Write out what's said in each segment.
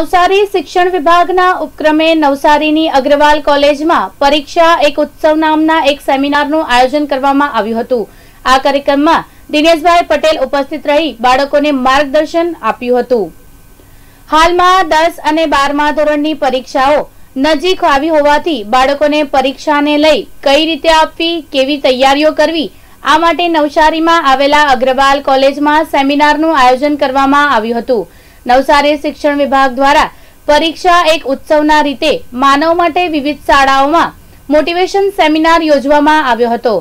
નવસારી શિક્ષણ વિભાગના ઉપક્રમે નવસારીની અગ્રવાલ કોલેજમાં પરીક્ષા એક ઉત્સવ નામના એક સેમિનારનું આયોજન કરવામાં આવ્યું હતું આ કાર્યક્રમમાં દિનેશભાઈ પટેલ ઉપસ્થિત રહી બાળકોને માર્ગદર્શન આપ્યું હતું હાલમાં દસ અને બારમા ધોરણની પરીક્ષાઓ નજીક આવી હોવાથી બાળકોને પરીક્ષાને લઈ કઈ રીતે આપવી કેવી તૈયારીઓ કરવી આ માટે નવસારીમાં આવેલા અગ્રવાલ કોલેજમાં સેમિનારનું આયોજન કરવામાં આવ્યું હતું નવસારી શિક્ષણ વિભાગ દ્વારા પરીક્ષા એક ઉત્સવના રીતે માનવ માટે વિવિધ શાળાઓમાં મોટિવેશન સેમિનાર યોજવામાં આવ્યો હતો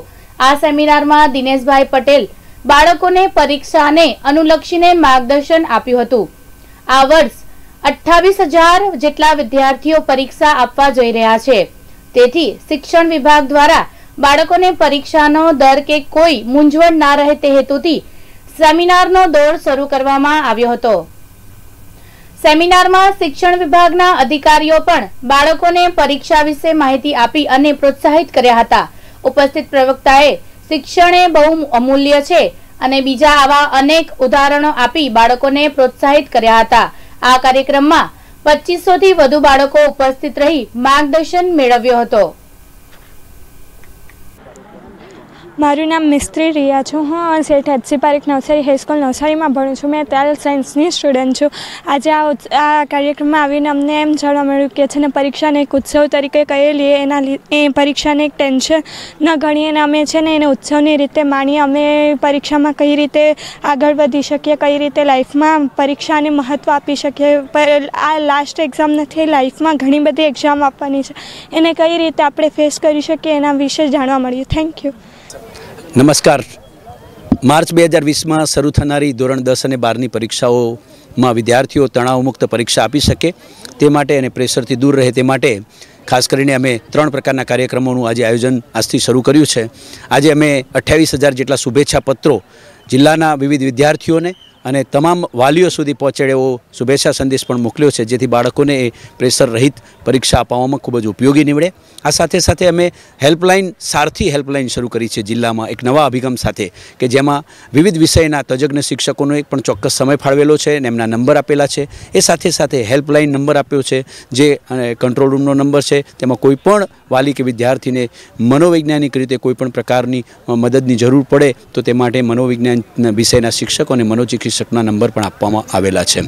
આ સેમિનારમાં દિનેશભાઈ પટેલ બાળકોને પરીક્ષાને અનુલક્ષીને માર્ગદર્શન આપ્યું હતું આ વર્ષ અઠ્ઠાવીસ હજાર જેટલા વિદ્યાર્થીઓ પરીક્ષા આપવા જઈ રહ્યા છે તેથી શિક્ષણ વિભાગ દ્વારા બાળકોને પરીક્ષાનો દર કે કોઈ મૂંઝવણ ના રહે તે હેતુથી સેમિનારનો દોર શરૂ કરવામાં આવ્યો હતો સેમિનારમાં શિક્ષણ વિભાગના અધિકારીઓ પણ બાળકોને પરીક્ષા વિશે માહિતી આપી અને પ્રોત્સાહિત કર્યા હતા ઉપસ્થિત પ્રવક્તાએ શિક્ષણ એ બહુ અમૂલ્ય છે અને બીજા આવા અનેક ઉદાહરણો આપી બાળકોને પ્રોત્સાહિત કર્યા હતા આ કાર્યક્રમમાં પચીસોથી વધુ બાળકો ઉપસ્થિત રહી માર્ગદર્શન મેળવ્યો હતો મારું નામ મિસ્ત્રી રિયા છું હું શેઠ એચસી પારેખ નવસારી હાઈસ્કૂલ નવસારીમાં ભણું છું મેં ટ્વેલ્થ સાયન્સની સ્ટુડન્ટ છું આજે આ આ કાર્યક્રમમાં આવીને અમને એમ જાણવા મળ્યું કે છે ને પરીક્ષાને એક ઉત્સવ તરીકે કહીએ લઈએ એના એ પરીક્ષાને એક ટેન્શન ન ગણીએ અને અમે છે ને એને ઉત્સવની રીતે માણીએ અમે પરીક્ષામાં કઈ રીતે આગળ વધી શકીએ કઈ રીતે લાઈફમાં પરીક્ષાને મહત્ત્વ આપી શકીએ આ લાસ્ટ એક્ઝામ નથી લાઈફમાં ઘણી બધી એક્ઝામ આપવાની છે એને કઈ રીતે આપણે ફેસ કરી શકીએ એના વિશે જાણવા મળ્યું થેન્ક યુ નમસ્કાર માર્ચ બે હજાર વીસમાં શરૂ થનારી ધોરણ દસ અને બારની પરીક્ષાઓમાં વિદ્યાર્થીઓ તણાવમુક્ત પરીક્ષા આપી શકે તે માટે અને પ્રેશરથી દૂર રહે તે માટે ખાસ કરીને અમે ત્રણ પ્રકારના કાર્યક્રમોનું આજે આયોજન આજથી શરૂ કર્યું છે આજે અમે અઠ્યાવીસ હજાર જેટલા શુભેચ્છા પત્રો જિલ્લાના વિવિધ વિદ્યાર્થીઓને અને તમામ વાલીઓ સુધી પહોંચે એવો શુભેચ્છા સંદેશ પણ મોકલ્યો છે જેથી બાળકોને એ પ્રેશર રહિત પરીક્ષા અપાવવામાં ખૂબ જ ઉપયોગી નીવડે આ સાથે સાથે અમે હેલ્પલાઇન સારથી હેલ્પલાઇન શરૂ કરી છે જિલ્લામાં એક નવા અભિગમ સાથે કે જેમાં વિવિધ વિષયના તજજ્ઞ શિક્ષકોનો એક પણ ચોક્કસ સમય ફાળવેલો છે અને એમના નંબર આપેલા છે એ સાથે સાથે હેલ્પલાઇન નંબર આપ્યો છે જે કંટ્રોલ રૂમનો નંબર છે તેમાં કોઈપણ વાલી કે વિદ્યાર્થીને મનોવૈજ્ઞાનિક રીતે કોઈપણ પ્રકારની મદદની જરૂર પડે તો તે માટે મનોવિજ્ઞાન વિષયના શિક્ષકો અને મનોચિકિત્સક માર્ગદર્શકના નંબર પણ આપવામાં આવેલા છે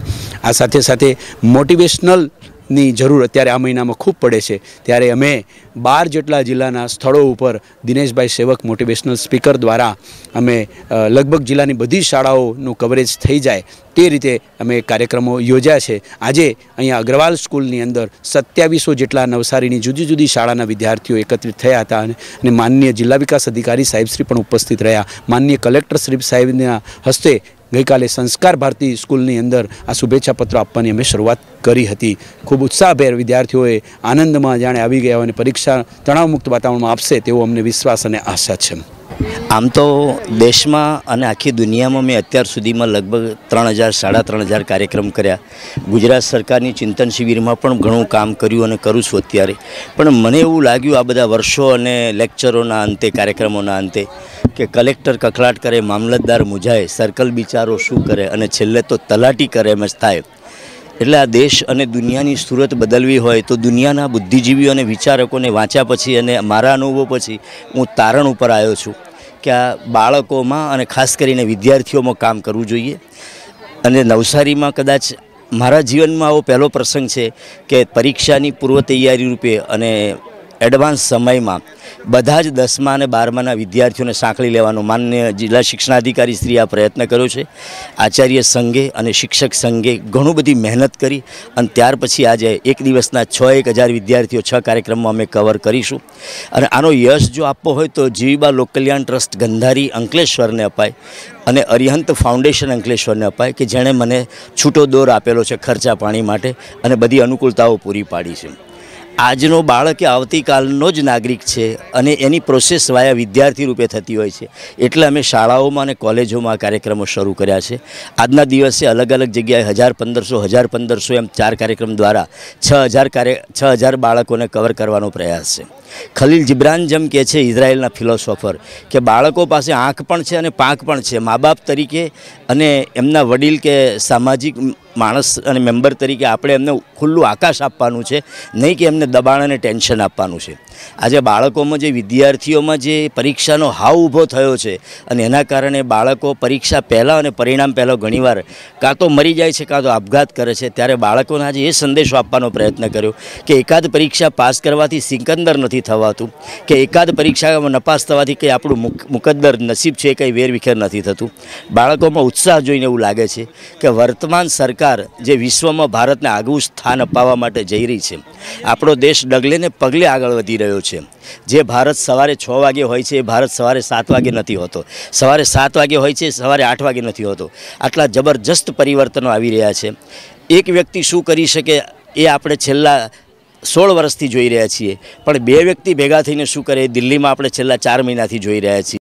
આ સાથે સાથે મોટિવેશનલની જરૂર અત્યારે આ મહિનામાં ખૂબ પડે છે ત્યારે અમે બાર જેટલા જિલ્લાના સ્થળો ઉપર દિનેશભાઈ સેવક મોટિવેશનલ સ્પીકર દ્વારા અમે લગભગ જિલ્લાની બધી શાળાઓનું કવરેજ થઈ જાય તે રીતે અમે કાર્યક્રમો યોજ્યા છે આજે અહીંયા અગ્રવાલ સ્કૂલની અંદર સત્યાવીસો જેટલા નવસારીની જુદી જુદી શાળાના વિદ્યાર્થીઓ એકત્રિત થયા હતા અને માનનીય જિલ્લા વિકાસ અધિકારી સાહેબશ્રી પણ ઉપસ્થિત રહ્યા માનનીય કલેક્ટર શ્રી સાહેબના હસ્તે ગઈકાલે સંસ્કાર ભારતી સ્કૂલની અંદર આ શુભેચ્છા પત્રો આપવાની અમે શરૂઆત કરી હતી ખૂબ ઉત્સાહભેર વિદ્યાર્થીઓએ આનંદમાં જાણે આવી ગયા અને પરીક્ષા પરીક્ષા તણાવમુક્ત વાતાવરણમાં આપશે તેવો અમને વિશ્વાસ અને આશા છે આમ તો દેશમાં અને આખી દુનિયામાં મેં અત્યાર સુધીમાં લગભગ ત્રણ હજાર સાડા ત્રણ હજાર કાર્યક્રમ કર્યા ગુજરાત સરકારની ચિંતન શિબિરમાં પણ ઘણું કામ કર્યું અને કરું છું અત્યારે પણ મને એવું લાગ્યું આ બધા વર્ષો અને લેક્ચરોના અંતે કાર્યક્રમોના અંતે કે કલેક્ટર કકળાટ કરે મામલતદાર મુજાય સર્કલ બિચારો શું કરે અને છેલ્લે તો તલાટી કરે એમ જ થાય એટલે આ દેશ અને દુનિયાની સુરત બદલવી હોય તો દુનિયાના બુદ્ધિજીવીઓ અને વિચારકોને વાંચ્યા પછી અને મારા અનુભવ પછી હું તારણ ઉપર આવ્યો છું કે આ બાળકોમાં અને ખાસ કરીને વિદ્યાર્થીઓમાં કામ કરવું જોઈએ અને નવસારીમાં કદાચ મારા જીવનમાં આવો પહેલો પ્રસંગ છે કે પરીક્ષાની પૂર્વ તૈયારી રૂપે અને એડવાન્સ સમયમાં બધા જ દસમા અને બારમાના વિદ્યાર્થીઓને સાંકળી લેવાનો માન્ય જિલ્લા શિક્ષણાધિકારી શ્રી આ પ્રયત્ન કર્યો છે આચાર્ય સંઘે અને શિક્ષક સંઘે ઘણું બધી મહેનત કરી અને ત્યાર પછી આજે એક દિવસના છ એક હજાર વિદ્યાર્થીઓ છ કાર્યક્રમમાં અમે કવર કરીશું અને આનો યશ જો આપવો હોય તો જીવીબા લોકલ્યાણ ટ્રસ્ટ ગંધારી અંકલેશ્વરને અપાય અને અરિહંત ફાઉન્ડેશન અંકલેશ્વરને અપાય કે જેણે મને છૂટો દોર આપેલો છે ખર્ચા પાણી માટે અને બધી અનુકૂળતાઓ પૂરી પાડી છે આજનો બાળક એ આવતીકાલનો જ નાગરિક છે અને એની પ્રોસેસ વાયા વિદ્યાર્થી રૂપે થતી હોય છે એટલે અમે શાળાઓમાં અને કોલેજોમાં કાર્યક્રમો શરૂ કર્યા છે આજના દિવસે અલગ અલગ જગ્યાએ હજાર પંદરસો હજાર પંદરસો એમ ચાર કાર્યક્રમ દ્વારા છ હજાર કાર્ય છ હજાર બાળકોને કવર કરવાનો પ્રયાસ છે ખલીલ જિબ્રાન જેમ કહે છે ઇઝરાયલના ફિલોસોફર કે બાળકો પાસે આંખ પણ છે અને પાંખ પણ છે મા બાપ તરીકે અને એમના વડીલ કે સામાજિક માણસ અને મેમ્બર તરીકે આપણે એમને ખુલ્લું આકાશ આપવાનું છે નહીં કે એમને દબાણ અને ટેન્શન આપવાનું છે આજે બાળકોમાં જે વિદ્યાર્થીઓમાં જે પરીક્ષાનો હાવ ઊભો થયો છે અને એના કારણે બાળકો પરીક્ષા પહેલાં અને પરિણામ પહેલાં ઘણીવાર કાં તો મરી જાય છે કાં તો આપઘાત કરે છે ત્યારે બાળકોને આજે એ સંદેશો આપવાનો પ્રયત્ન કર્યો કે એકાદ પરીક્ષા પાસ કરવાથી સિકંદર નથી થવાતું કે એકાદ પરીક્ષામાં નપાસ થવાથી કંઈ આપણું મુકદ્દર નસીબ છે કંઈ વેરવિખેર નથી થતું બાળકોમાં ઉત્સાહ જોઈને એવું લાગે છે કે વર્તમાન સરકાર જે વિશ્વમાં ભારતને આગવું સ્થાન અપાવવા માટે જઈ રહી છે આપણો દેશ ડગલે ને પગલે આગળ વધી રહ્યો છે જે ભારત સવારે છ વાગે હોય છે એ ભારત સવારે સાત વાગે નથી હોતો સવારે સાત વાગે હોય છે સવારે આઠ વાગે નથી હોતો આટલા જબરજસ્ત પરિવર્તનો આવી રહ્યા છે એક વ્યક્તિ શું કરી શકે એ આપણે છેલ્લા સોળ વર્ષથી જોઈ રહ્યા છીએ પણ બે વ્યક્તિ ભેગા થઈને શું કરે દિલ્હીમાં આપણે છેલ્લા ચાર મહિનાથી જોઈ રહ્યા છીએ